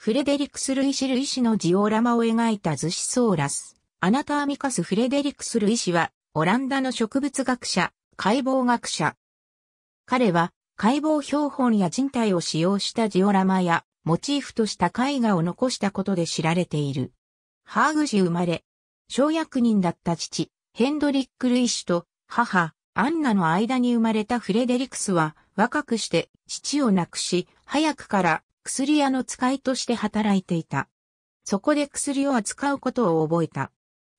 フレデリクス・ルイシ・ルイシのジオラマを描いた図紙ソーラス。アナターミカス・フレデリクス・ルイシは、オランダの植物学者、解剖学者。彼は、解剖標本や人体を使用したジオラマや、モチーフとした絵画を残したことで知られている。ハーグ氏生まれ、小役人だった父、ヘンドリック・ルイシと、母、アンナの間に生まれたフレデリクスは、若くして、父を亡くし、早くから薬屋の使いとして働いていた。そこで薬を扱うことを覚えた。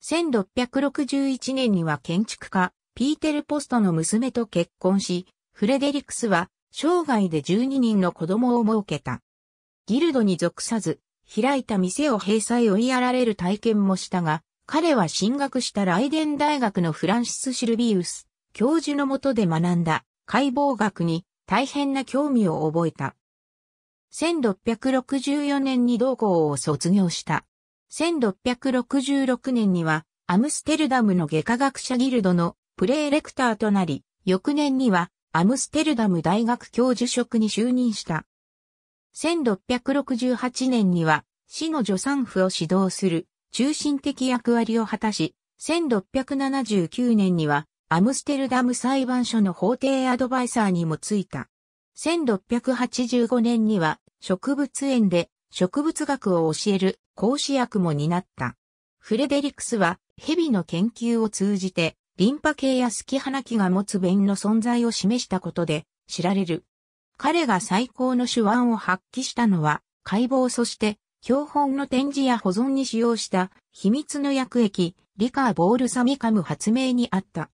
1661年には建築家、ピーテル・ポストの娘と結婚し、フレデリクスは生涯で12人の子供を設けた。ギルドに属さず、開いた店を閉鎖へ追いやられる体験もしたが、彼は進学したライデン大学のフランシス・シルビウス教授のもとで学んだ解剖学に大変な興味を覚えた。1664年に同校を卒業した。1666年には、アムステルダムの外科学者ギルドのプレーレクターとなり、翌年にはアムステルダム大学教授職に就任した。1668年には市の助産婦を指導する中心的役割を果たし、1679年にはアムステルダム裁判所の法廷アドバイサーにもついた。1685年には植物園で植物学を教える講師役も担った。フレデリクスは蛇の研究を通じてリンパ系やスキハナキが持つ弁の存在を示したことで知られる。彼が最高の手腕を発揮したのは解剖そして標本の展示や保存に使用した秘密の薬液リカーボールサミカム発明にあった。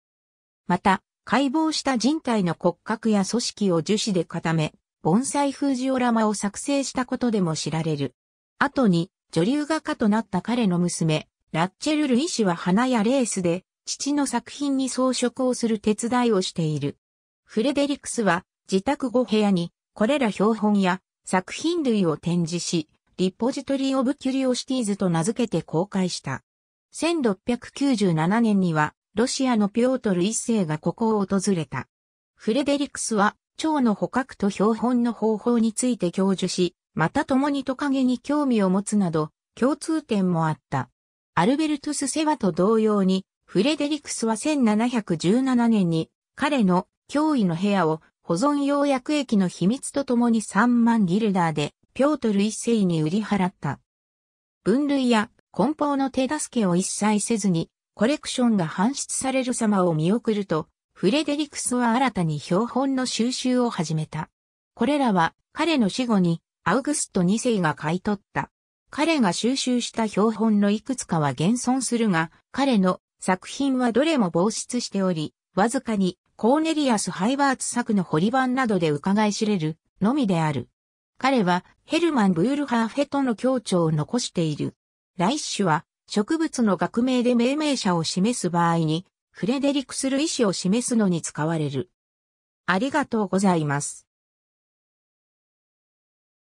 また、解剖した人体の骨格や組織を樹脂で固め、盆栽風ジオラマを作成したことでも知られる。後に、女流画家となった彼の娘、ラッチェル・ルイ氏は花やレースで、父の作品に装飾をする手伝いをしている。フレデリクスは、自宅5部屋に、これら標本や作品類を展示し、リポジトリー・オブ・キュリオシティーズと名付けて公開した。1697年には、ロシアのピョートル一世がここを訪れた。フレデリクスは、蝶の捕獲と標本の方法について教授し、また共にトカゲに興味を持つなど、共通点もあった。アルベルトス・セワと同様に、フレデリクスは1717年に、彼の脅威の部屋を保存用薬液の秘密とともに3万ギルダーで、ピョートル一世に売り払った。分類や梱包の手助けを一切せずに、コレクションが搬出される様を見送ると、フレデリクスは新たに標本の収集を始めた。これらは彼の死後にアウグスト2世が買い取った。彼が収集した標本のいくつかは現存するが、彼の作品はどれも防出しており、わずかにコーネリアス・ハイバーツ作の堀版などで伺い知れるのみである。彼はヘルマン・ブールハーフェとの協調を残している。ライッシュは植物の学名で命名者を示す場合に、フレデリクする意思を示すのに使われる。ありがとうございます。